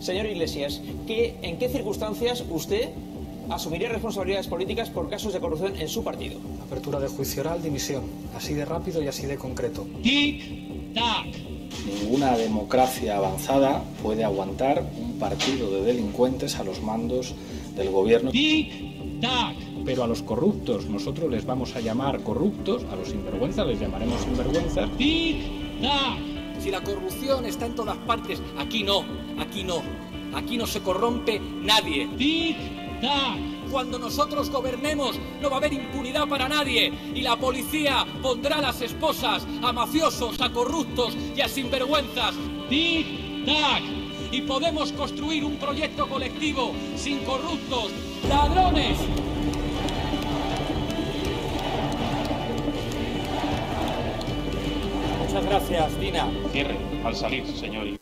Señor Iglesias, ¿en qué circunstancias usted asumiría responsabilidades políticas por casos de corrupción en su partido? Apertura de juicio oral, dimisión. Así de rápido y así de concreto. Tic-tac. Ninguna democracia avanzada puede aguantar un partido de delincuentes a los mandos del gobierno. Tic-tac. Pero a los corruptos nosotros les vamos a llamar corruptos, a los sinvergüenzas les llamaremos sinvergüenza. Tic-tac. Si la corrupción está en todas partes, aquí no. Aquí no. Aquí no se corrompe nadie. Cuando nosotros gobernemos no va a haber impunidad para nadie y la policía pondrá a las esposas, a mafiosos, a corruptos y a sinvergüenzas. Tic-tac. Y podemos construir un proyecto colectivo sin corruptos, ladrones. Muchas gracias, Dina. Cierre al salir, señor.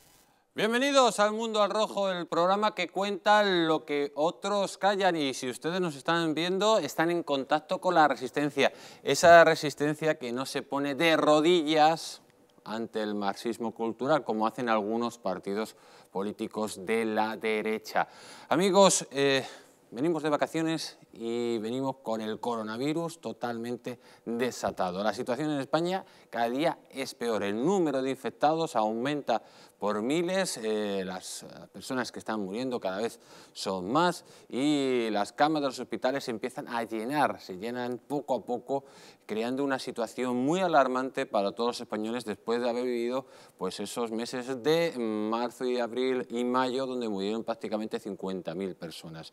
Bienvenidos al Mundo al Rojo, el programa que cuenta lo que otros callan y si ustedes nos están viendo están en contacto con la resistencia, esa resistencia que no se pone de rodillas ante el marxismo cultural, como hacen algunos partidos políticos de la derecha. Amigos, eh, venimos de vacaciones y venimos con el coronavirus totalmente desatado. La situación en España cada día es peor, el número de infectados aumenta por miles, eh, las eh, personas que están muriendo cada vez son más y las camas de los hospitales empiezan a llenar, se llenan poco a poco, creando una situación muy alarmante para todos los españoles después de haber vivido pues, esos meses de marzo y abril y mayo donde murieron prácticamente 50.000 personas.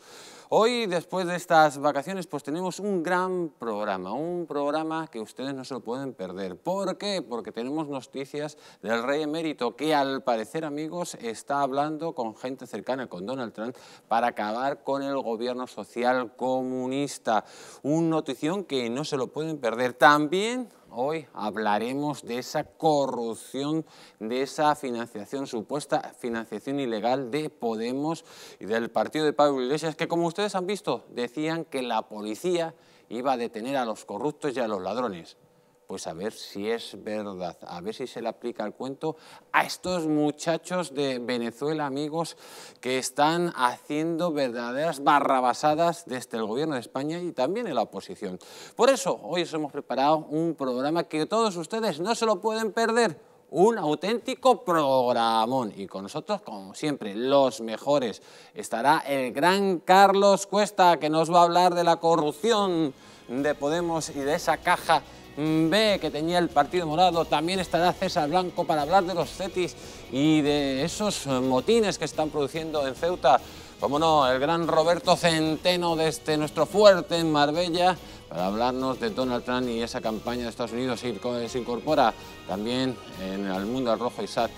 Hoy, después de estas vacaciones, pues tenemos un gran programa, un programa que ustedes no se lo pueden perder. ¿Por qué? Porque tenemos noticias del rey emérito que al parecer parecer, amigos, está hablando con gente cercana con Donald Trump para acabar con el gobierno social comunista. Un notición que no se lo pueden perder. También hoy hablaremos de esa corrupción, de esa financiación, supuesta financiación ilegal de Podemos y del partido de Pablo Iglesias, que como ustedes han visto, decían que la policía iba a detener a los corruptos y a los ladrones pues a ver si es verdad, a ver si se le aplica el cuento a estos muchachos de Venezuela, amigos, que están haciendo verdaderas barrabasadas desde el gobierno de España y también en la oposición. Por eso, hoy os hemos preparado un programa que todos ustedes no se lo pueden perder un auténtico programón. Y con nosotros, como siempre, los mejores, estará el gran Carlos Cuesta, que nos va a hablar de la corrupción de Podemos y de esa caja B mm, que tenía el Partido Morado. También estará César Blanco para hablar de los CETIS y de esos eh, motines que están produciendo en Ceuta. Como no, el gran Roberto Centeno desde este nuestro fuerte en Marbella para hablarnos de Donald Trump y esa campaña de Estados Unidos. Se incorpora también en el mundo al rojo Isaac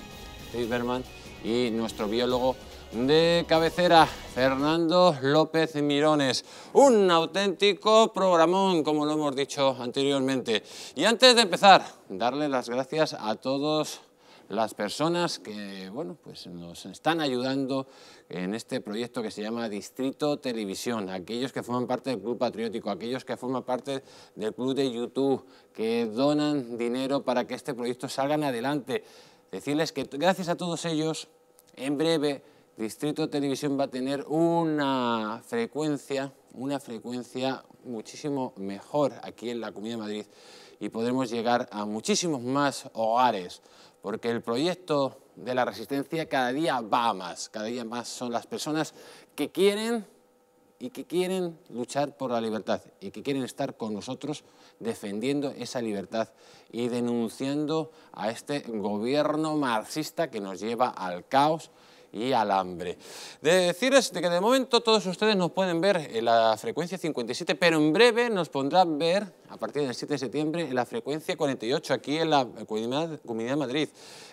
Silverman y nuestro biólogo de cabecera, Fernando López Mirones. Un auténtico programón, como lo hemos dicho anteriormente. Y antes de empezar, darle las gracias a todos las personas que bueno, pues nos están ayudando en este proyecto que se llama Distrito Televisión, aquellos que forman parte del Club Patriótico, aquellos que forman parte del Club de YouTube, que donan dinero para que este proyecto salga adelante. Decirles que gracias a todos ellos, en breve Distrito Televisión va a tener una frecuencia, una frecuencia muchísimo mejor aquí en la Comunidad de Madrid y podremos llegar a muchísimos más hogares, porque el proyecto de la resistencia cada día va más, cada día más son las personas que quieren y que quieren luchar por la libertad y que quieren estar con nosotros defendiendo esa libertad y denunciando a este gobierno marxista que nos lleva al caos y alambre. De decirles de que de momento todos ustedes nos pueden ver en la frecuencia 57, pero en breve nos pondrán ver a partir del 7 de septiembre en la frecuencia 48, aquí en la Comunidad, de Madrid.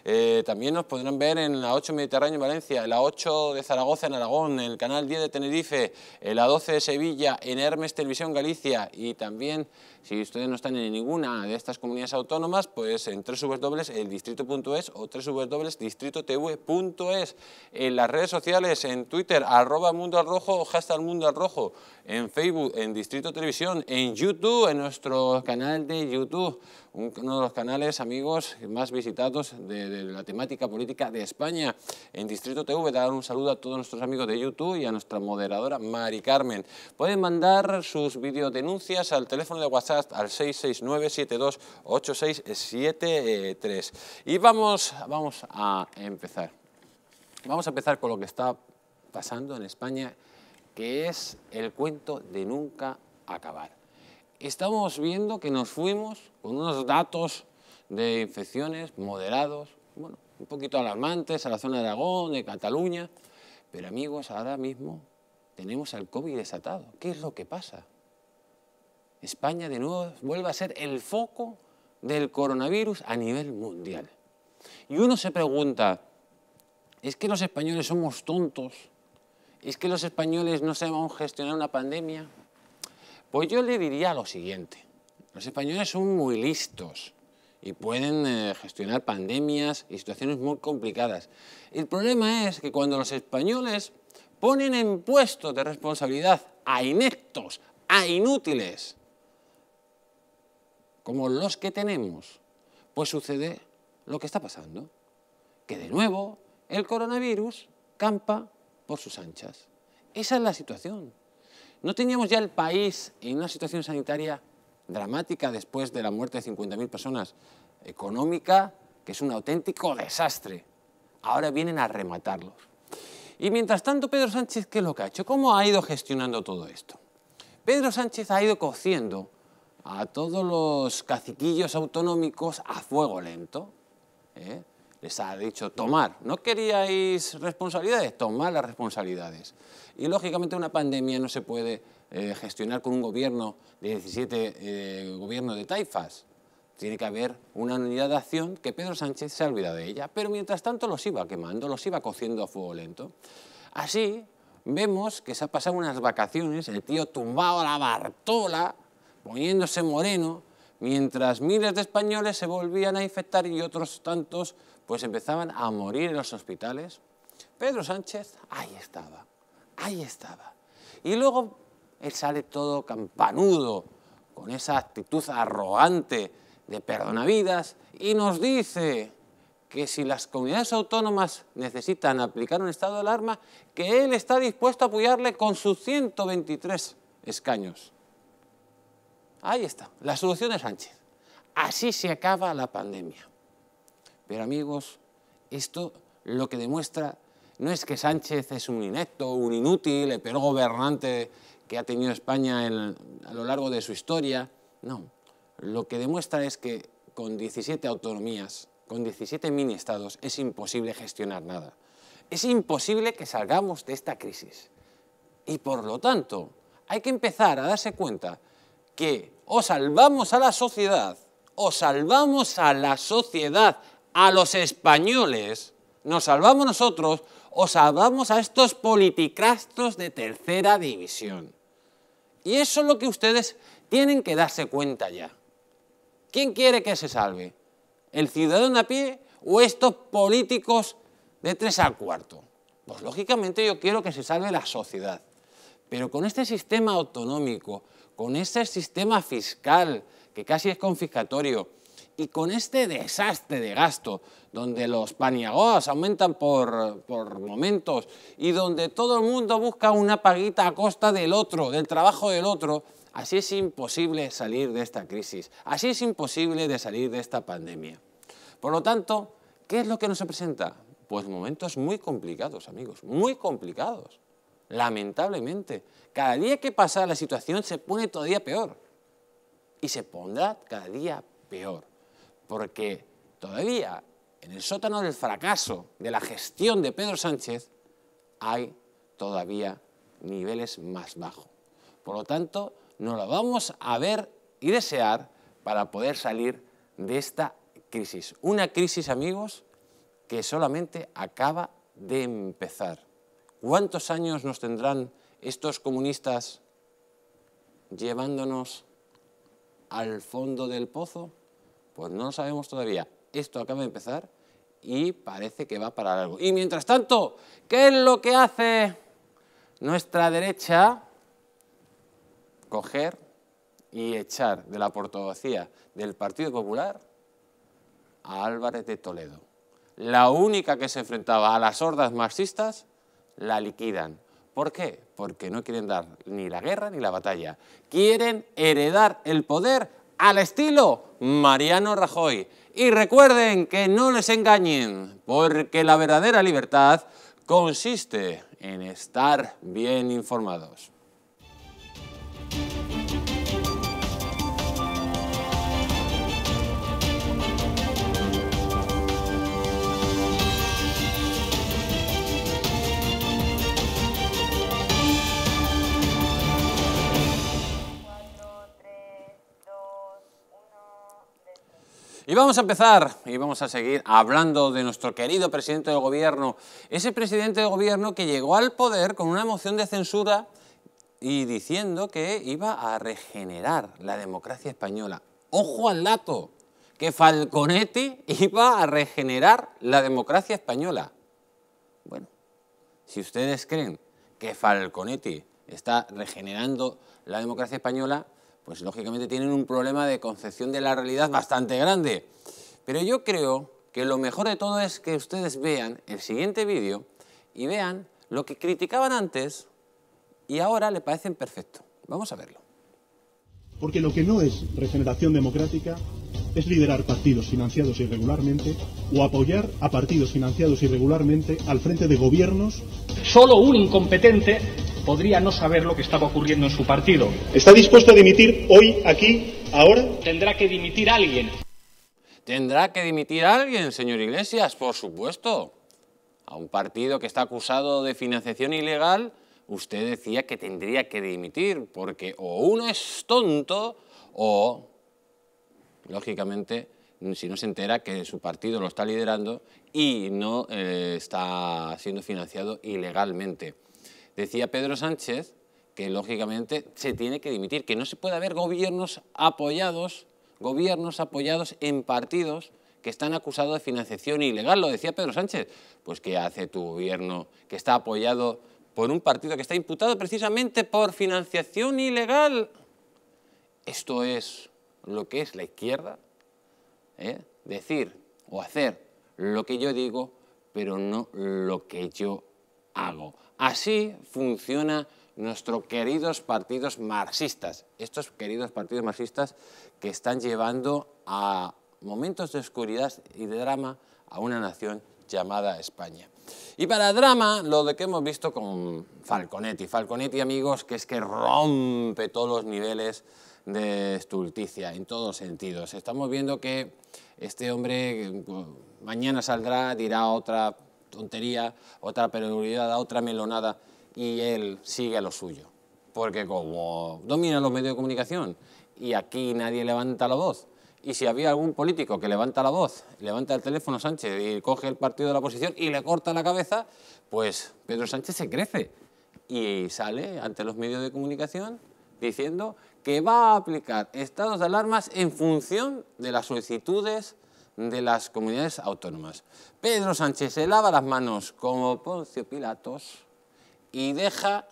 Eh, también nos podrán ver en la 8 Mediterráneo en Valencia, en la 8 de Zaragoza en Aragón, el canal 10 de Tenerife, eh, la 12 de Sevilla, en Hermes Televisión Galicia y también, si ustedes no están en ninguna de estas comunidades autónomas, pues en www.eldistrito.es o www.distritotv.es. En las redes sociales, en Twitter, arroba Mundo al Rojo o hashtag Mundo al Rojo, en Facebook, en Distrito Televisión, en YouTube, en nuestro nuestro canal de YouTube, uno de los canales amigos más visitados de, la temática política de España en Distrito TV. Dar un saludo a todos nuestros amigos de YouTube y a nuestra moderadora Mari Carmen. Pueden mandar sus videodenuncias al teléfono de WhatsApp al 669-728673. Y vamos, vamos a empezar. Vamos a empezar con lo que está pasando en España, que es el cuento de nunca acabar estamos viendo que nos fuimos con unos datos de infecciones moderados, un poquito alarmantes a la zona de Aragón, de Cataluña, pero amigos, ahora mismo tenemos al COVID desatado. ¿Qué es lo que pasa? España de nuevo vuelve a ser el foco del coronavirus a nivel mundial. Y uno se pregunta, ¿es que los españoles somos tontos? ¿Es que los españoles no sabemos gestionar una pandemia? Pues yo le diría lo siguiente. Los españoles son muy listos y pueden eh, gestionar pandemias y situaciones muy complicadas. El problema es que cuando los españoles ponen en puestos de responsabilidad a inectos, a inútiles, como los que tenemos, pues sucede lo que está pasando, que de nuevo el coronavirus campa por sus anchas. Esa es la situación. No teníamos ya el país en una situación sanitaria dramática después de la muerte de 50.000 personas, económica, que es un auténtico desastre. Ahora vienen a rematarlos. Y mientras tanto, Pedro Sánchez, ¿qué es lo que ha hecho? ¿Cómo ha ido gestionando todo esto? Pedro Sánchez ha ido cociendo a todos los caciquillos autonómicos a fuego lento. ¿eh? les ha dicho tomar. ¿No queríais responsabilidades? Tomar las responsabilidades. Y lógicamente una pandemia no se puede eh, gestionar con un gobierno de 17 eh, gobiernos de taifas. Tiene que haber una unidad de acción que Pedro Sánchez se ha olvidado de ella, pero mientras tanto los iba quemando, los iba cociendo a fuego lento. Así vemos que se ha pasado unas vacaciones, el tío tumbado a la bartola, poniéndose moreno, mientras miles de españoles se volvían a infectar y otros tantos pues empezaban a morir en los hospitales, Pedro Sánchez ahí estaba, ahí estaba. Y luego él sale todo campanudo, con esa actitud arrogante de perdonavidas, y nos dice que si las comunidades autónomas necesitan aplicar un estado de alarma, que él está dispuesto a apoyarle con sus 123 escaños. Ahí está, la solución de Sánchez. Así se acaba la pandemia. Pero amigos, esto lo que demuestra no es que Sánchez es un inepto, un inútil, el peor gobernante que ha tenido España a lo largo de su historia. No, lo que demuestra es que con 17 autonomías, con 17 mini estados, es imposible gestionar nada. Es imposible que salgamos de esta crisis. Y por lo tanto, hay que empezar a darse cuenta que o salvamos a la sociedad, o salvamos a la sociedad a los españoles, nos salvamos nosotros o salvamos a estos politicastros de tercera división. Y eso es lo que ustedes tienen que darse cuenta ya. ¿Quién quiere que se salve? ¿El ciudadano a pie o estos políticos de tres a cuarto? Pues lógicamente yo quiero que se salve la sociedad. Pero con este sistema autonómico, con este sistema fiscal, que casi es confiscatorio, y con este desastre de gasto, donde los paniagoas aumentan por, momentos y donde todo el mundo busca una paguita a costa del otro, del trabajo del otro, así es imposible salir de esta crisis, así es imposible de salir de esta pandemia. Por lo tanto, ¿qué es lo que nos presenta? Pues momentos muy complicados, amigos, muy complicados. Lamentablemente, cada día que pasa la situación se pone todavía peor y se pondrá cada día peor porque todavía en el sótano del fracaso de la gestión de Pedro Sánchez hay todavía niveles más bajos. Por lo tanto, nos lo vamos a ver y desear para poder salir de esta crisis. Una crisis, amigos, que solamente acaba de empezar. ¿Cuántos años nos tendrán estos comunistas llevándonos al fondo del pozo? Pues no lo sabemos todavía. Esto acaba de empezar y parece que va para algo. Y mientras tanto, ¿qué es lo que hace nuestra derecha? Coger y echar de la portavocía del Partido Popular a Álvarez de Toledo. La única que se enfrentaba a las hordas marxistas la liquidan. ¿Por qué? Porque no quieren dar ni la guerra ni la batalla. Quieren heredar el poder al estilo Mariano Rajoy. Y recuerden que no les engañen, porque la verdadera libertad consiste en estar bien informados. Y vamos a empezar y vamos a seguir hablando de nuestro querido presidente del gobierno, ese presidente del gobierno que llegó al poder con una moción de censura y diciendo que iba a regenerar la democracia española. Ojo al dato, que Falconetti iba a regenerar la democracia española. Bueno, si ustedes creen que Falconetti está regenerando la democracia española, pues lógicamente tienen un problema de concepción de la realidad bastante grande. Pero yo creo que lo mejor de todo es que ustedes vean el siguiente vídeo y vean lo que criticaban antes y ahora le parecen perfecto. Vamos a verlo. Porque lo que no es regeneración democrática es liderar partidos financiados irregularmente o apoyar a partidos financiados irregularmente al frente de gobiernos. Solo un incompetente podría no saber lo que estaba ocurriendo en su partido. ¿Está dispuesto a dimitir hoy, aquí, ahora? Tendrá que dimitir alguien. Tendrá que dimitir alguien, señor Iglesias, por supuesto. A un partido que está acusado de financiación ilegal, usted decía que tendría que dimitir, porque o uno es tonto o, lógicamente, si no se entera que su partido lo está liderando y no eh, está siendo financiado ilegalmente. Decía Pedro Sánchez que lógicamente se tiene que dimitir, que no se puede haber gobiernos apoyados, gobiernos apoyados en partidos que están acusados de financiación ilegal, lo decía Pedro Sánchez. Pues ¿qué hace tu gobierno que está apoyado por un partido que está imputado precisamente por financiación ilegal? Esto es lo que es la izquierda, ¿eh? decir o hacer lo que yo digo, pero no lo que yo hago. Así funciona nuestros queridos partidos marxistas, estos queridos partidos marxistas que están llevando a momentos de oscuridad y de drama a una nación llamada España. Y para drama, lo de que hemos visto con Falconetti. Falconetti, amigos, que es que rompe todos los niveles de estulticia, en todos sentidos. Estamos viendo que este hombre pues, mañana saldrá, dirá otra tontería, otra a otra melonada, y él sigue lo suyo. Porque como domina los medios de comunicación y aquí nadie levanta la voz, y si había algún político que levanta la voz, levanta el teléfono Sánchez y coge el partido de la oposición y le corta la cabeza, pues Pedro Sánchez se crece y sale ante los medios de comunicación diciendo que va a aplicar estados de alarmas en función de las solicitudes de las comunidades autónomas. Pedro Sánchez se lava las manos como Poncio Pilatos y deja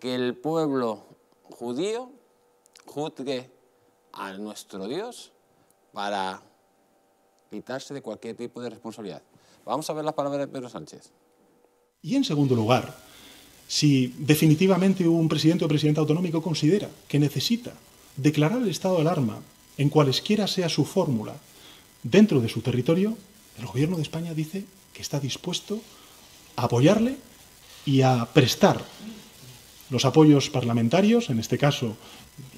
que el pueblo judío juzgue a nuestro Dios para quitarse de cualquier tipo de responsabilidad. Vamos a ver las palabras de Pedro Sánchez. Y en segundo lugar, si definitivamente un presidente o presidente autonómico considera que necesita declarar el estado de alarma en cualesquiera sea su fórmula dentro de su territorio, el gobierno de España dice que está dispuesto a apoyarle y a prestar los apoyos parlamentarios, en este caso,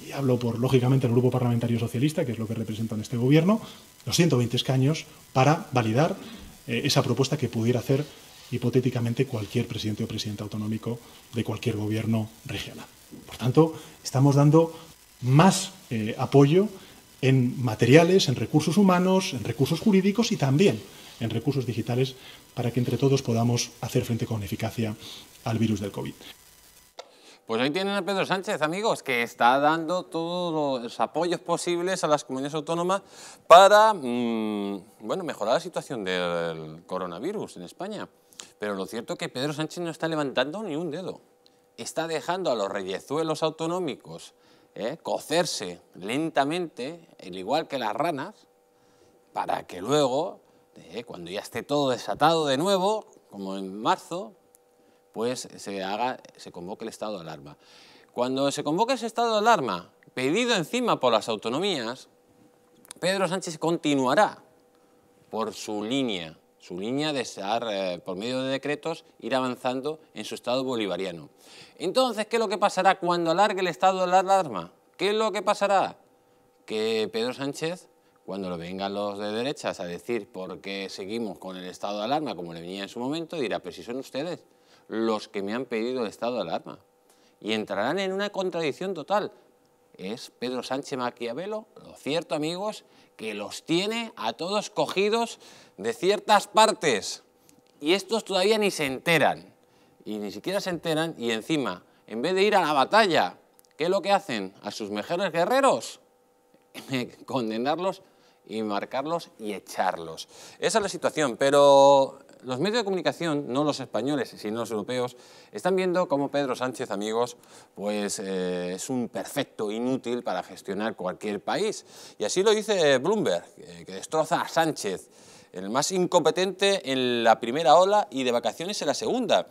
y hablo por lógicamente el Grupo Parlamentario Socialista, que es lo que representa en este gobierno, los 120 escaños para validar eh, esa propuesta que pudiera hacer hipotéticamente cualquier presidente o presidente autonómico de cualquier gobierno regional. Por tanto, estamos dando más eh, apoyo en materiales, en recursos humanos, en recursos jurídicos y también en recursos digitales para que entre todos podamos hacer frente con eficacia al virus del COVID. Pues ahí tienen a Pedro Sánchez, amigos, que está dando todos los apoyos posibles a las comunidades autónomas para mm, bueno, mejorar la situación del coronavirus en España. Pero lo cierto es que Pedro Sánchez no está levantando ni un dedo. Está dejando a los reyezuelos autonómicos ¿eh? cocerse lentamente, al igual que las ranas, para que luego, ¿eh? cuando ya esté todo desatado de nuevo, como en marzo, pues se, haga, se convoque el estado de alarma. Cuando se convoque ese estado de alarma, pedido encima por las autonomías, Pedro Sánchez continuará por su línea su línea de estar, eh, por medio de decretos, ir avanzando en su estado bolivariano. Entonces, ¿qué es lo que pasará cuando alargue el estado de alarma? ¿Qué es lo que pasará? Que Pedro Sánchez, cuando lo vengan los de derechas a decir por qué seguimos con el estado de alarma, como le venía en su momento, dirá, pero si son ustedes los que me han pedido el estado de alarma. Y entrarán en una contradicción total, es Pedro Sánchez Maquiavelo, lo cierto amigos, que los tiene a todos cogidos de ciertas partes. Y estos todavía ni se enteran, y ni siquiera se enteran, y encima, en vez de ir a la batalla, ¿qué es lo que hacen? A sus mejores guerreros, condenarlos y marcarlos y echarlos. Esa es la situación, pero los medios de comunicación, no los españoles, sino los europeos, están viendo cómo Pedro Sánchez, amigos, pues eh, es un perfecto inútil para gestionar cualquier país. Y así lo dice Bloomberg, eh, que destroza a Sánchez, el más incompetente en la primera ola y de vacaciones en la segunda.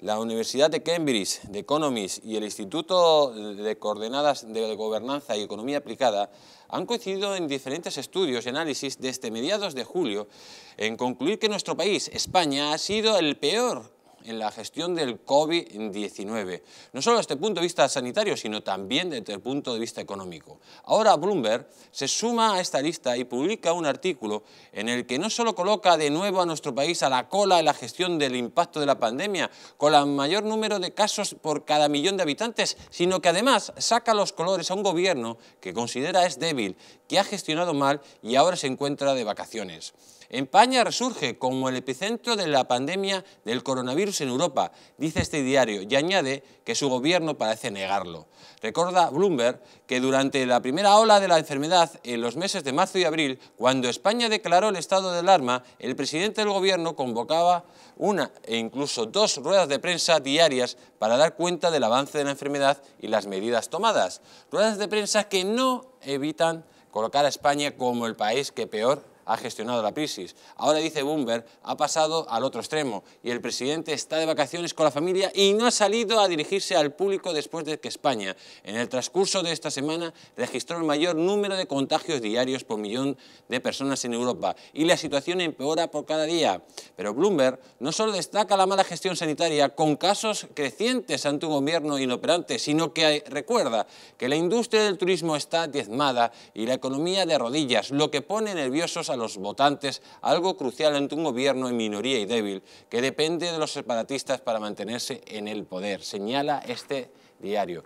La Universidad de Cambridge, de Economics y el Instituto de Coordenadas de Gobernanza y Economía Aplicada han coincidido en diferentes estudios y análisis desde mediados de julio en concluir que nuestro país, España, ha sido el peor en la gestión del COVID-19, no solo desde el punto de vista sanitario, sino también desde el punto de vista económico. Ahora Bloomberg se suma a esta lista y publica un artículo en el que no solo coloca de nuevo a nuestro país a la cola en la gestión del impacto de la pandemia, con el mayor número de casos por cada millón de habitantes, sino que además saca los colores a un gobierno que considera es débil, que ha gestionado mal y ahora se encuentra de vacaciones. España resurge como el epicentro de la pandemia del coronavirus en Europa, dice este diario, y añade que su gobierno parece negarlo. Recuerda Bloomberg que durante la primera ola de la enfermedad, en los meses de marzo y abril, cuando España declaró el estado de alarma, el presidente del gobierno convocaba una e incluso dos ruedas de prensa diarias para dar cuenta del avance de la enfermedad y las medidas tomadas. Ruedas de prensa que no evitan colocar a España como el país que peor ha gestionado la crisis. Ahora dice Bloomberg, ha pasado al otro extremo y el presidente está de vacaciones con la familia y no ha salido a dirigirse al público después de que España, en el transcurso de esta semana, registró el mayor número de contagios diarios por millón de personas en Europa y la situación empeora por cada día. Pero Bloomberg no solo destaca la mala gestión sanitaria con casos crecientes ante un gobierno inoperante, sino que recuerda que la industria del turismo está diezmada y la economía de rodillas, lo que pone nerviosos a los votantes, algo crucial ante un gobierno en minoría y débil, que depende de los separatistas para mantenerse en el poder, señala este diario.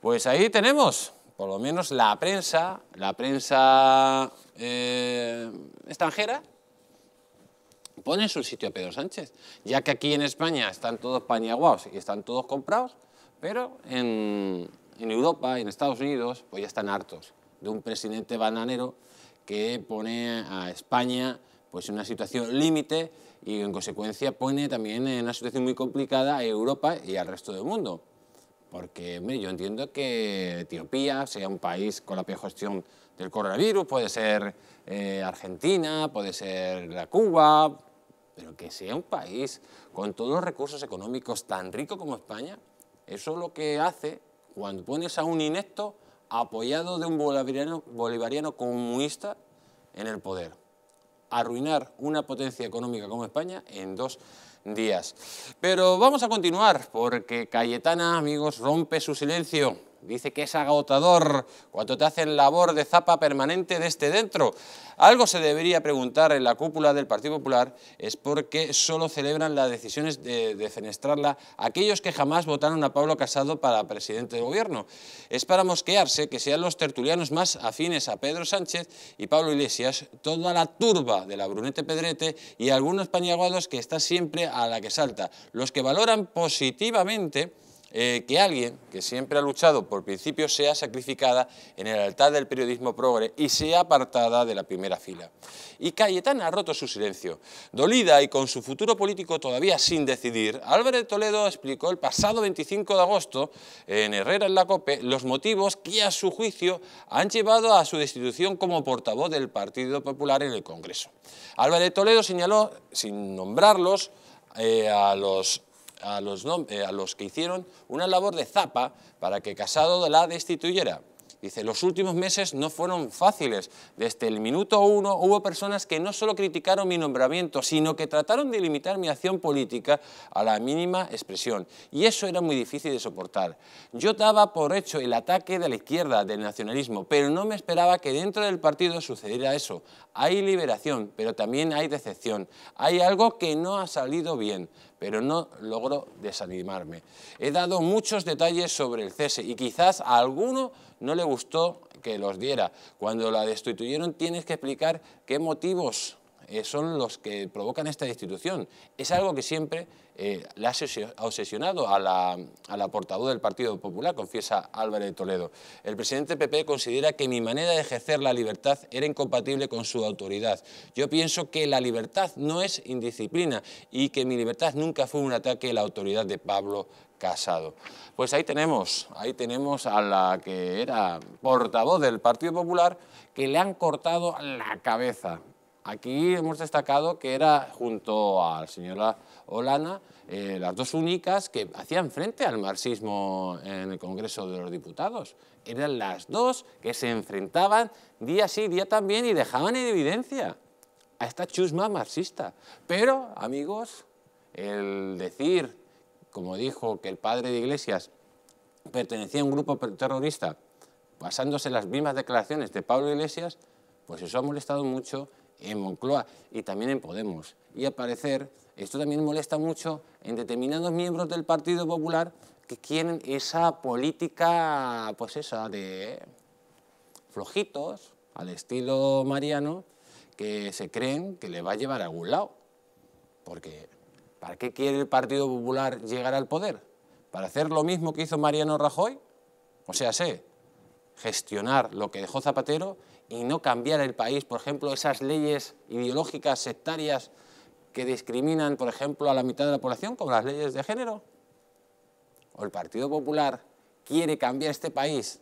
Pues ahí tenemos, por lo menos la prensa, la prensa eh, extranjera, pone en su sitio a Pedro Sánchez, ya que aquí en España están todos pañaguados y están todos comprados, pero en, en Europa y en Estados Unidos pues ya están hartos de un presidente bananero que pone a España pues, en una situación límite y en consecuencia pone también en una situación muy complicada a Europa y al resto del mundo. Porque yo entiendo que Etiopía sea un país con la peor gestión del coronavirus, puede ser eh, Argentina, puede ser la Cuba, pero que sea un país con todos los recursos económicos tan rico como España, eso lo que hace cuando pones a un inecto apoyado de un bolivariano, comunista en el poder. Arruinar una potencia económica como España en dos días. Pero vamos a continuar porque Cayetana, amigos, rompe su silencio. Dice que es agotador cuando te hacen labor de zapa permanente desde este dentro. Algo se debería preguntar en la cúpula del Partido Popular es por qué solo celebran las decisiones de, fenestrarla aquellos que jamás votaron a Pablo Casado para presidente de gobierno. Es para mosquearse que sean los tertulianos más afines a Pedro Sánchez y Pablo Iglesias, toda la turba de la Brunete Pedrete y algunos pañaguados que está siempre a la que salta. Los que valoran positivamente eh, que alguien que siempre ha luchado por principios sea sacrificada en el altar del periodismo progre y sea apartada de la primera fila. Y Cayetana ha roto su silencio. Dolida y con su futuro político todavía sin decidir, Álvarez Toledo explicó el pasado 25 de agosto en Herrera en la COPE los motivos que a su juicio han llevado a su destitución como portavoz del Partido Popular en el Congreso. Álvarez Toledo señaló, sin nombrarlos, eh, a los eh, a los, que hicieron una labor de zapa para que Casado la destituyera. Dice, los últimos meses no fueron fáciles. Desde el minuto uno hubo personas que no solo criticaron mi nombramiento, sino que trataron de limitar mi acción política a la mínima expresión. Y eso era muy difícil de soportar. Yo daba por hecho el ataque de la izquierda, del nacionalismo, pero no me esperaba que dentro del partido sucediera eso. Hay liberación, pero también hay decepción. Hay algo que no ha salido bien pero no logro desanimarme. He dado muchos detalles sobre el cese y quizás a alguno no le gustó que los diera. Cuando la destituyeron tienes que explicar qué motivos eh, son los que provocan esta destitución. Es algo que siempre eh, le ha obsesionado a la, a portavoz del Partido Popular, confiesa Álvarez Toledo. El presidente PP considera que mi manera de ejercer la libertad era incompatible con su autoridad. Yo pienso que la libertad no es indisciplina y que mi libertad nunca fue un ataque a la autoridad de Pablo Casado. Pues ahí tenemos, ahí tenemos a la que era portavoz del Partido Popular que le han cortado la cabeza. Aquí hemos destacado que era, junto al señor Olana, eh, las dos únicas que hacían frente al marxismo en el Congreso de los Diputados. Eran las dos que se enfrentaban día sí, día también y dejaban en evidencia a esta chusma marxista. Pero, amigos, el decir, como dijo que el padre de Iglesias pertenecía a un grupo terrorista, basándose en las mismas declaraciones de Pablo Iglesias, pues eso ha molestado mucho en Moncloa y también en Podemos. Y al parecer esto también molesta mucho en determinados miembros del Partido Popular que quieren esa política, pues esa de flojitos, al estilo mariano, que se creen que le va a llevar a algún lado. Porque, ¿para qué quiere el Partido Popular llegar al poder? ¿Para hacer lo mismo que hizo Mariano Rajoy? O sea, sé, gestionar lo que dejó Zapatero y no cambiar el país, por ejemplo, esas leyes ideológicas sectarias que discriminan, por ejemplo, a la mitad de la población, como las leyes de género? ¿O el Partido Popular quiere cambiar este país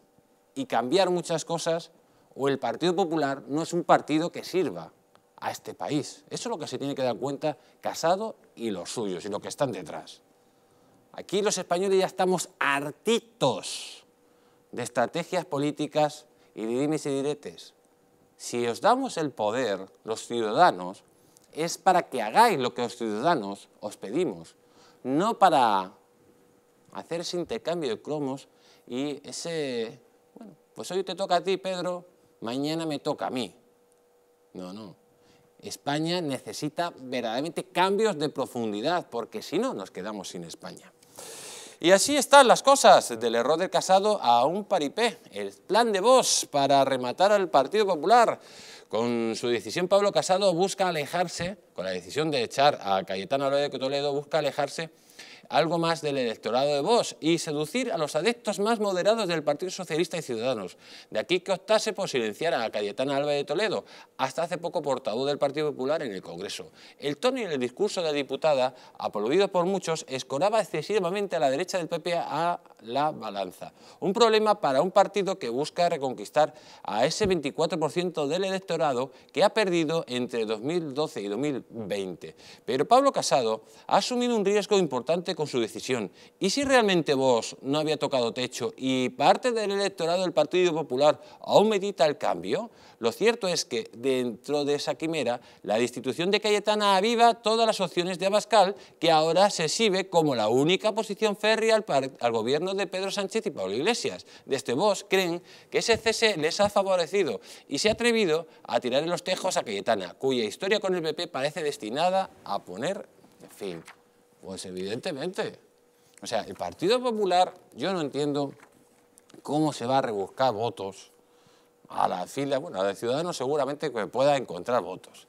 y cambiar muchas cosas? ¿O el Partido Popular no es un partido que sirva a este país? Eso es lo que se tiene que dar cuenta Casado y los suyos y lo que están detrás. Aquí los españoles ya estamos hartitos de estrategias políticas y de dimes y diretes si os damos el poder, los ciudadanos, es para que hagáis lo que los ciudadanos os pedimos, no para hacer ese intercambio de cromos y ese, bueno, pues hoy te toca a ti, Pedro, mañana me toca a mí. No, no. España necesita verdaderamente cambios de profundidad, porque si no, nos quedamos sin España. Y así están las cosas, del error del casado a un paripé. El plan de voz para rematar al Partido Popular. Con su decisión, Pablo Casado busca alejarse, con la decisión de echar a Cayetano López de Toledo, busca alejarse algo más del electorado de Vox y seducir a los adeptos más moderados del Partido Socialista y Ciudadanos. De aquí que optase por silenciar a Cayetana Alba de Toledo, hasta hace poco portavoz del Partido Popular en el Congreso. El tono y el discurso de la diputada, aplaudido por muchos, escoraba excesivamente a la derecha del PP a la balanza. Un problema para un partido que busca reconquistar a ese 24% del electorado que ha perdido entre 2012 y 2020. Pero Pablo Casado ha asumido un riesgo importante con su decisión. ¿Y si realmente vos no había tocado techo y parte del electorado del Partido Popular aún medita el cambio? Lo cierto es que dentro de esa quimera, la destitución de Cayetana aviva todas las opciones de Abascal, que ahora se exhibe como la única posición férrea al, gobierno de Pedro Sánchez y Pablo Iglesias. Desde vos creen que ese cese les ha favorecido y se ha atrevido a tirar en los tejos a Cayetana, cuya historia con el PP parece destinada a poner fin. Pues evidentemente. O sea, el Partido Popular, yo no entiendo cómo se va a rebuscar votos a la fila, bueno, a los ciudadanos seguramente que pueda encontrar votos.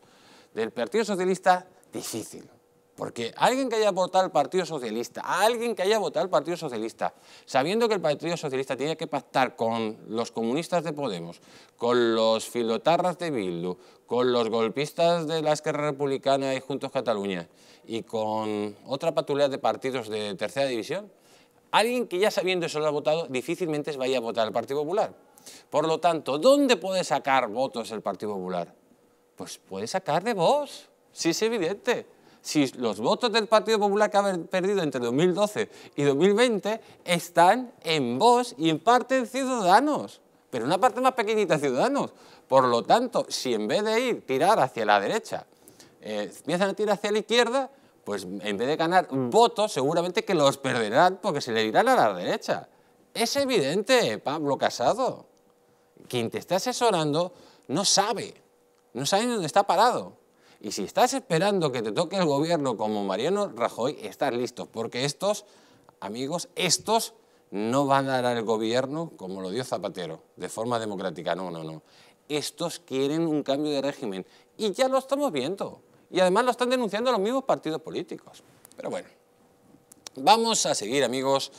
Del Partido Socialista, difícil. Porque alguien que haya votado al Partido Socialista, alguien que haya votado al Partido Socialista, sabiendo que el Partido Socialista tiene que pactar con los comunistas de Podemos, con los filotarras de Bildu, con los golpistas de la Esquerra Republicana y Juntos Cataluña, y con otra patulea de partidos de tercera división, alguien que ya sabiendo eso lo ha votado, difícilmente vaya a votar al Partido Popular. Por lo tanto, ¿dónde puede sacar votos el Partido Popular? Pues puede sacar de vos, Sí, es evidente si los votos del Partido Popular que han perdido entre 2012 y 2020 están en vos y en parte en Ciudadanos, pero una parte más pequeñita de Ciudadanos. Por lo tanto, si en vez de ir tirar hacia la derecha, eh, empiezan a tirar hacia la izquierda, pues en vez de ganar mm. votos, seguramente que los perderán porque se le irán a la derecha. Es evidente, Pablo Casado. Quien te está asesorando no sabe, no sabe dónde está parado. Y si estás esperando que te toque el gobierno como Mariano Rajoy, estás listo, porque estos, amigos, estos no van a dar al gobierno como lo dio Zapatero, de forma democrática, no, no, no. Estos quieren un cambio de régimen y ya lo estamos viendo. Y además lo están denunciando los mismos partidos políticos. Pero bueno, vamos a seguir, amigos,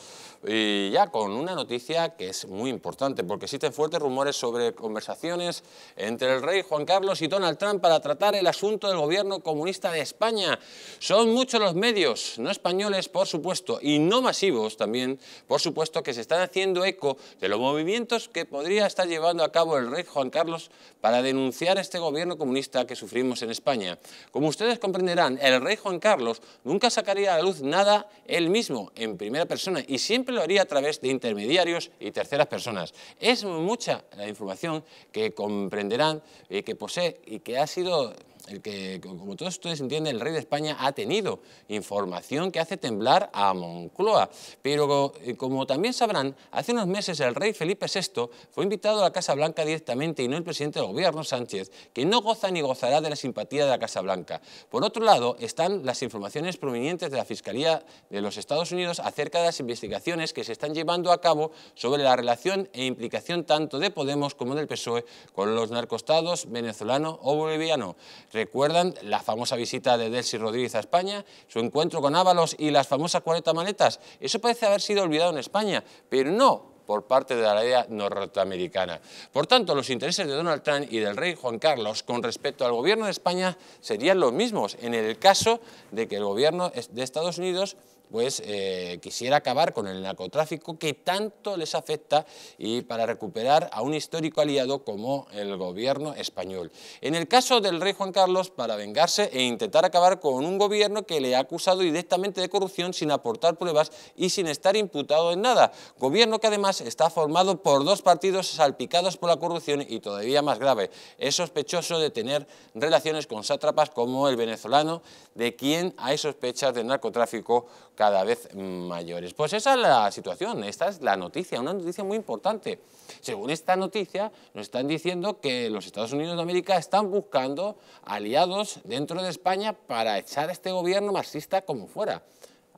y ya con una noticia que es muy importante, porque existen fuertes rumores sobre conversaciones entre el rey Juan Carlos y Donald Trump para tratar el asunto del gobierno comunista de España. Son muchos los medios, no españoles por supuesto, y no masivos también, por supuesto, que se están haciendo eco de los movimientos que podría estar llevando a cabo el rey Juan Carlos para denunciar este gobierno comunista que sufrimos en España. Como ustedes comprenderán, el rey Juan Carlos nunca sacaría a la luz nada él mismo, en primera persona, y siempre lo haría a través de intermediarios y terceras personas. Es mucha la información que comprenderán, y eh, que posee y que ha sido el que, como todos ustedes entienden, el rey de España ha tenido información que hace temblar a Moncloa. Pero eh, como también sabrán, hace unos meses el rey Felipe VI fue invitado a la Casa Blanca directamente y no el presidente del gobierno, Sánchez, que no goza ni gozará de la simpatía de la Casa Blanca. Por otro lado, están las informaciones provenientes de la Fiscalía de los Estados Unidos acerca de las investigaciones que se están llevando a cabo sobre la relación e implicación tanto de Podemos como del PSOE con los narcostados venezolano o boliviano. ¿Recuerdan la famosa visita de Delcy Rodríguez a España? ¿Su encuentro con Ábalos y las famosas 40 maletas? Eso parece haber sido olvidado en España, pero no, por parte de la área norteamericana. Por tanto, los intereses de Donald Trump y del rey Juan Carlos con respecto al gobierno de España serían los mismos en el caso de que el gobierno de Estados Unidos pues eh, quisiera acabar con el narcotráfico que tanto les afecta y para recuperar a un histórico aliado como el gobierno español. En el caso del rey Juan Carlos, para vengarse e intentar acabar con un gobierno que le ha acusado directamente de corrupción sin aportar pruebas y sin estar imputado en nada. Gobierno que además está formado por dos partidos salpicados por la corrupción y todavía más grave, es sospechoso de tener relaciones con sátrapas como el venezolano, de quien hay sospechas de narcotráfico cada vez mayores. Pues esa es la situación, esta es la noticia, una noticia muy importante. Según esta noticia, nos están diciendo que los Estados Unidos de América están buscando aliados dentro de España para echar a este gobierno marxista como fuera.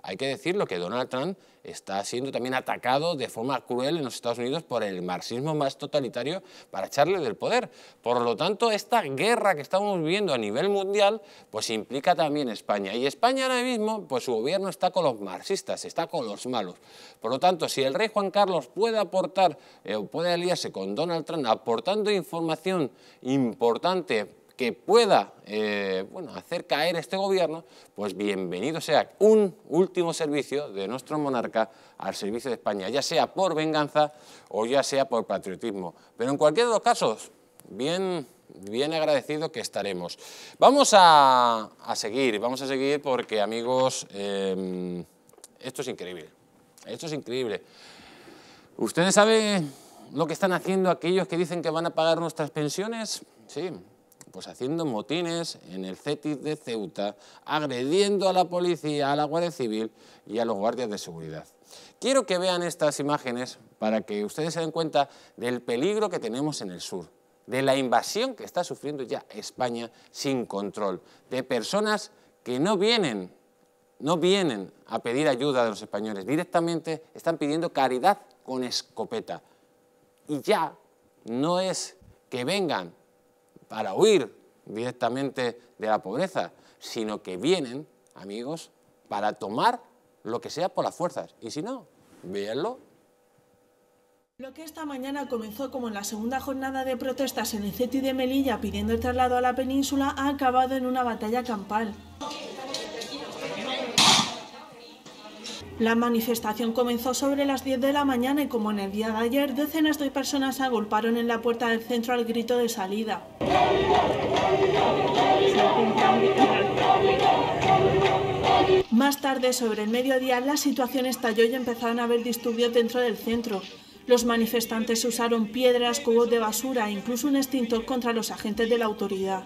Hay que decirlo que Donald Trump está siendo también atacado de forma cruel en los Estados Unidos por el marxismo más totalitario para echarle del poder. Por lo tanto, esta guerra que estamos viviendo a nivel mundial, pues implica también España. Y España ahora mismo, pues su gobierno está con los marxistas, está con los malos. Por lo tanto, si el rey Juan Carlos puede aportar, eh, puede aliarse con Donald Trump aportando información importante que pueda eh, bueno, hacer caer este gobierno, pues bienvenido sea un último servicio de nuestro monarca al servicio de España, ya sea por venganza o ya sea por patriotismo. Pero en cualquiera de los casos, bien, bien agradecido que estaremos. Vamos a, seguir, vamos a seguir porque, amigos, em, esto es increíble. Esto es increíble. Ustedes saben lo que están haciendo aquellos que dicen que van a pagar nuestras pensiones, sí, pues haciendo motines en el CETIS de Ceuta, agrediendo a la policía, a la Guardia Civil y a los guardias de seguridad. Quiero que vean estas imágenes para que ustedes se den cuenta del peligro que tenemos en el sur, de la invasión que está sufriendo ya España sin control, de personas que no vienen, no vienen a pedir ayuda de los españoles, directamente están pidiendo caridad con escopeta. Y ya no es que vengan para huir directamente de la pobreza, sino que vienen, amigos, para tomar lo que sea por las fuerzas. Y si no, véanlo lo que esta mañana comenzó como en la segunda jornada de protestas en el CETI de Melilla pidiendo el traslado a la península ha acabado en una batalla campal. La manifestación comenzó sobre las 10 de la mañana y como en el día de ayer, decenas de personas se agolparon en la puerta del centro al grito de salida. Más tarde, sobre el mediodía, la situación estalló y empezaron a haber disturbios dentro del centro. Los manifestantes usaron piedras, cubos de basura e incluso un extintor contra los agentes de la autoridad.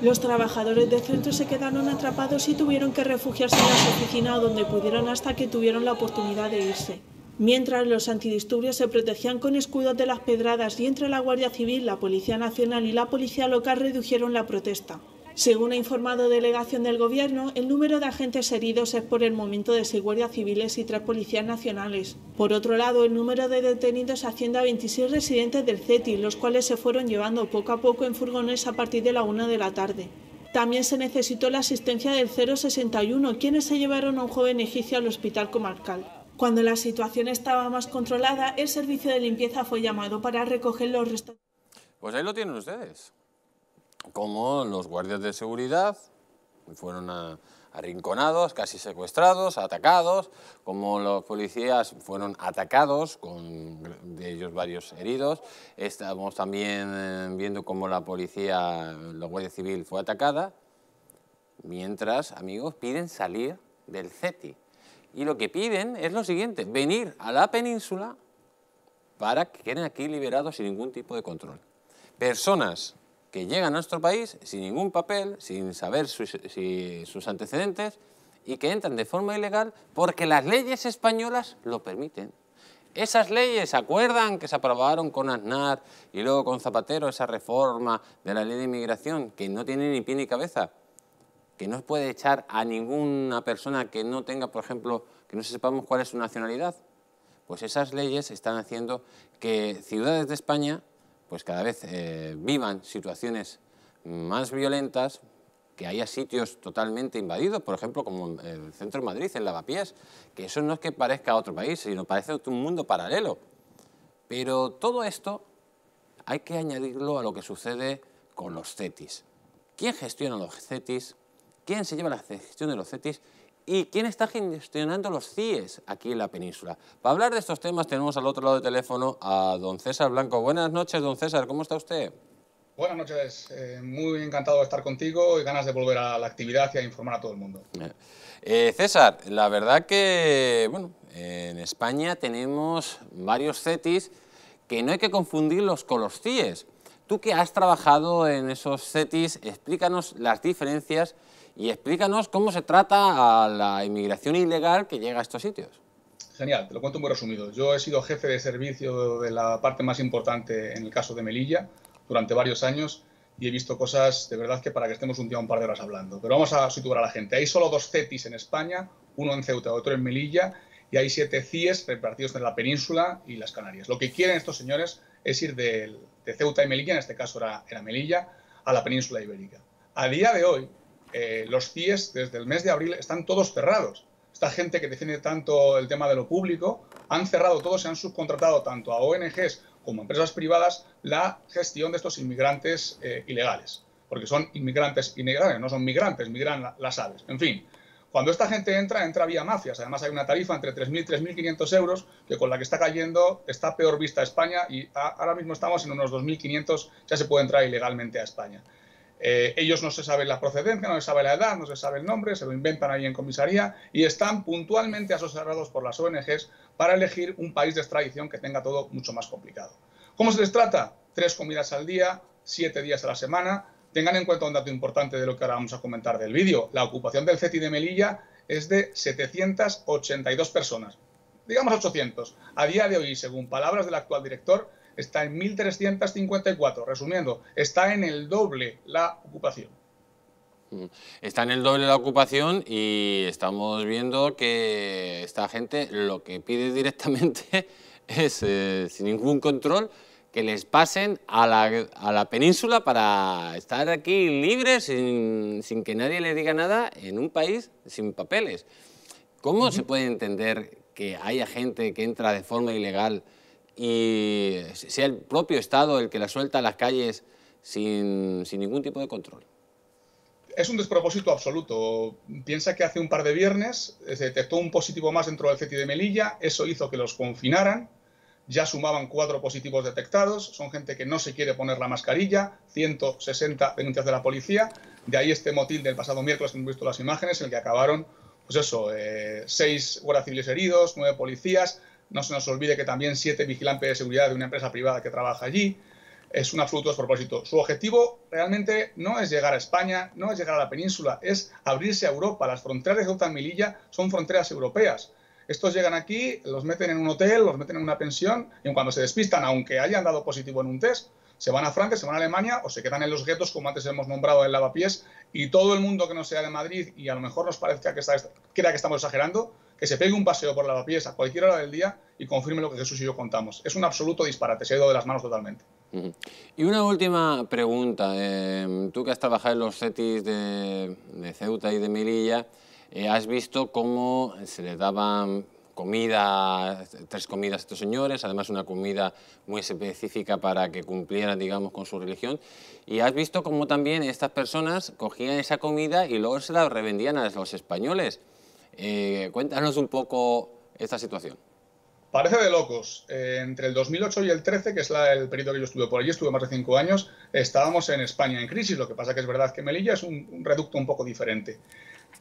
Los trabajadores del centro se quedaron atrapados y tuvieron que refugiarse en las oficinas donde pudieron hasta que tuvieron la oportunidad de irse. Mientras los antidisturbios se protegían con escudos de las pedradas y entre la Guardia Civil, la Policía Nacional y la Policía Local redujeron la protesta. Según ha informado delegación del Gobierno, el número de agentes heridos es por el momento de seis guardias civiles y tres policías nacionales. Por otro lado, el número de detenidos asciende a 26 residentes del CETI, los cuales se fueron llevando poco a poco en furgones a partir de la una de la tarde. También se necesitó la asistencia del 061, quienes se llevaron a un joven egipcio al hospital comarcal. Cuando la situación estaba más controlada, el servicio de limpieza fue llamado para recoger los restos. Pues ahí lo tienen ustedes como los guardias de seguridad fueron arrinconados, casi secuestrados, atacados, como los policías fueron atacados, con de ellos varios heridos. Estamos también eh, viendo como la policía, la Guardia Civil fue atacada, mientras, amigos, piden salir del CETI. Y lo que piden es lo siguiente, venir a la península para que queden aquí liberados sin ningún tipo de control. Personas que llegan a nuestro país sin ningún papel, sin saber sus, antecedentes y que entran de forma ilegal porque las leyes españolas lo permiten. Esas leyes, acuerdan que se aprobaron con Aznar y luego con Zapatero esa reforma de la ley de inmigración que no tiene ni pie ni cabeza? Que no puede echar a ninguna persona que no tenga, por ejemplo, que no sepamos cuál es su nacionalidad. Pues esas leyes están haciendo que ciudades de España pues cada vez eh, vivan situaciones más violentas, que haya sitios totalmente invadidos, por ejemplo, como el centro de Madrid, en Lavapiés, que eso no es que parezca a otro país, sino parece un mundo paralelo. Pero todo esto hay que añadirlo a lo que sucede con los CETIS. ¿Quién gestiona los CETIS? ¿Quién se lleva la gestión de los CETIS? ¿Y quién está gestionando los CIES aquí en la península? Para hablar de estos temas tenemos al otro lado del teléfono a don César Blanco. Buenas noches, don César, ¿cómo está usted? Buenas noches, eh, muy encantado de estar contigo y ganas de volver a la actividad y a informar a todo el mundo. Eh, eh, César, la verdad que en España tenemos varios CETIs que no hay que confundirlos con los CIES. Tú que has trabajado en esos CETIs, explícanos las diferencias y explícanos cómo se trata a la inmigración ilegal que llega a estos sitios. Genial, te lo cuento muy resumido. Yo he sido jefe de servicio de la parte más importante en el caso de Melilla durante varios años y he visto cosas de verdad que para que estemos un día un par de horas hablando. Pero vamos a situar a la gente. Hay solo dos CETIs en España, uno en Ceuta, otro en Melilla, y hay siete CIES repartidos en la península y las Canarias. Lo que quieren estos señores es ir del de Ceuta y Melilla, en este caso era, Melilla, a la península ibérica. A día de hoy, eh, los CIES desde el mes de abril están todos cerrados. Esta gente que defiende tanto el tema de lo público, han cerrado todos, se han subcontratado tanto a ONGs como a empresas privadas la gestión de estos inmigrantes eh, ilegales, porque son inmigrantes ilegales, no son migrantes, migran las aves. En fin, cuando esta gente entra, entra vía mafias. Además, hay una tarifa entre 3.000 y 3.500 euros, que con la que está cayendo está peor vista España y ahora mismo estamos en unos 2.500, ya se puede entrar ilegalmente a España. Eh, ellos no se sabe la procedencia, no se sabe la edad, no se sabe el nombre, se lo inventan ahí en comisaría y están puntualmente asociados por las ONGs para elegir un país de extradición que tenga todo mucho más complicado. ¿Cómo se les trata? Tres comidas al día, siete días a la semana, Tengan en cuenta un dato importante de lo que ahora vamos a comentar del vídeo. La ocupación del CETI de Melilla es de 782 personas, digamos 800. A día de hoy, según palabras del actual director, está en 1.354. Resumiendo, está en el doble la ocupación. Mm. Está en el doble la ocupación y estamos viendo que esta gente lo que pide directamente es, eh, sin ningún control, que les pasen a la, península para estar aquí libres sin, que nadie les diga nada en un país sin papeles. ¿Cómo se puede entender que haya gente que entra de forma ilegal y sea el propio Estado el que la suelta a las calles sin, sin ningún tipo de control? es un despropósito absoluto. Piensa que hace un par de viernes se detectó un positivo más dentro del CETI de Melilla, eso hizo que los confinaran, ya sumaban cuatro positivos detectados, son gente que no se quiere poner la mascarilla, 160 denuncias de la policía, de ahí este motil del pasado miércoles que hemos visto las imágenes, en el que acabaron, pues eso, eh, seis guardias civiles heridos, nueve policías, no se nos olvide que también siete vigilantes de seguridad de una empresa privada que trabaja allí, es un absoluto propósito. Su objetivo realmente no es llegar a España, no es llegar a la península, es abrirse a Europa. Las fronteras de Ceuta y Melilla son fronteras europeas. Estos llegan aquí, los meten en un hotel, los meten en una pensión y cuando se despistan, aunque hayan dado positivo en un test, se van a Francia, se van a Alemania o se quedan en los guetos, como antes hemos nombrado en lavapiés, y todo el mundo que no sea de Madrid y a lo mejor nos parezca que crea que estamos exagerando, que se pegue un paseo por lavapiés a cualquier hora del día y confirme lo que Jesús y yo contamos. Es un absoluto disparate, se ha ido de las manos totalmente. Y una última pregunta. Eh, tú que has trabajado en los setis de, de Ceuta y de Melilla, eh, has visto cómo se le daban comida, tres comidas a estos señores, además una comida muy específica para que cumplieran, digamos, con su religión. Y has visto cómo también estas personas cogían esa comida y luego se la revendían a los españoles. Eh, cuéntanos un poco esta situación. Parece de locos. Eh, entre el 2008 y el 13, que es el periodo que yo estuve por allí, estuve más de cinco años, estábamos en España en crisis. Lo que pasa que es verdad que Melilla es un reducto un poco diferente.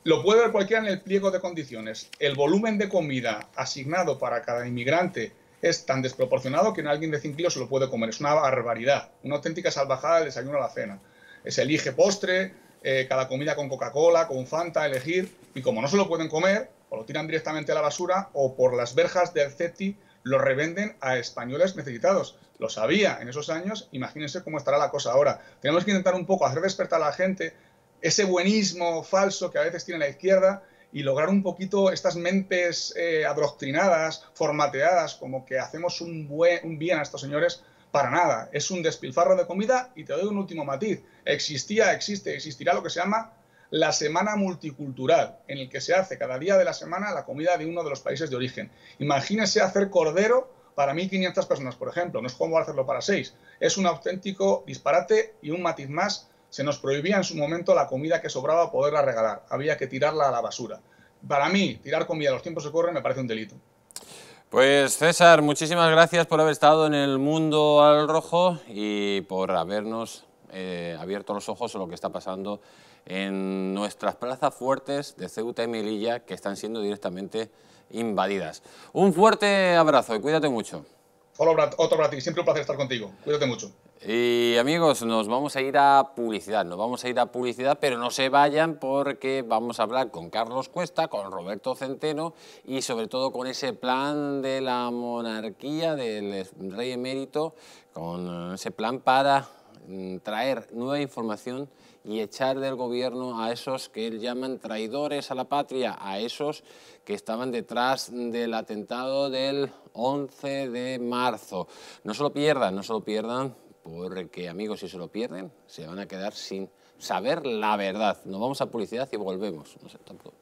Lo puede ver cualquiera en el pliego de condiciones. El volumen de comida asignado para cada inmigrante es tan desproporcionado que en alguien de 5 kilos se lo puede comer. Es una barbaridad, una auténtica salvajada de desayuno a la cena. Se elige postre, eh, cada comida con Coca-Cola, con Fanta, elegir, y como no se lo pueden comer, o lo tiran directamente a la basura, o por las verjas del CETI lo revenden a españoles necesitados. Lo sabía en esos años, imagínense cómo estará la cosa ahora. Tenemos que intentar un poco hacer despertar a la gente ese buenismo falso que a veces tiene la izquierda y lograr un poquito estas mentes eh, adoctrinadas, formateadas, como que hacemos un, buen, un bien a estos señores, para nada. Es un despilfarro de comida y te doy un último matiz. Existía, existe, existirá lo que se llama la semana multicultural, en el que se hace cada día de la semana la comida de uno de los países de origen. Imagínese hacer cordero para 1.500 personas, por ejemplo. No es como hacerlo para 6. Es un auténtico disparate y un matiz más se nos prohibía en su momento la comida que sobraba poderla regalar, había que tirarla a la basura. Para mí, tirar comida los tiempos se corren me parece un delito. Pues César, muchísimas gracias por haber estado en el mundo al rojo y por habernos eh, abierto los ojos a lo que está pasando en nuestras plazas fuertes de Ceuta y Melilla que están siendo directamente invadidas. Un fuerte abrazo y cuídate mucho. Otro, otro para siempre un placer estar contigo. Cuídate mucho. Y eh, amigos, nos vamos a ir a publicidad, nos vamos a ir a publicidad, pero no se vayan porque vamos a hablar con Carlos Cuesta, con Roberto Centeno y sobre todo con ese plan de la monarquía del rey emérito, con ese plan para mm, traer nueva información y echar del gobierno a esos que él llaman traidores a la patria, a esos que estaban detrás del atentado del 11 de marzo. No se lo pierdan, no se lo pierdan porque, amigos, si se lo pierden, se van a quedar sin saber la verdad. Nos vamos a publicidad y volvemos. No sé, tampoco.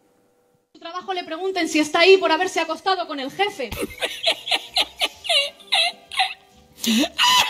Su trabajo le pregunten si está ahí por haberse acostado con el jefe.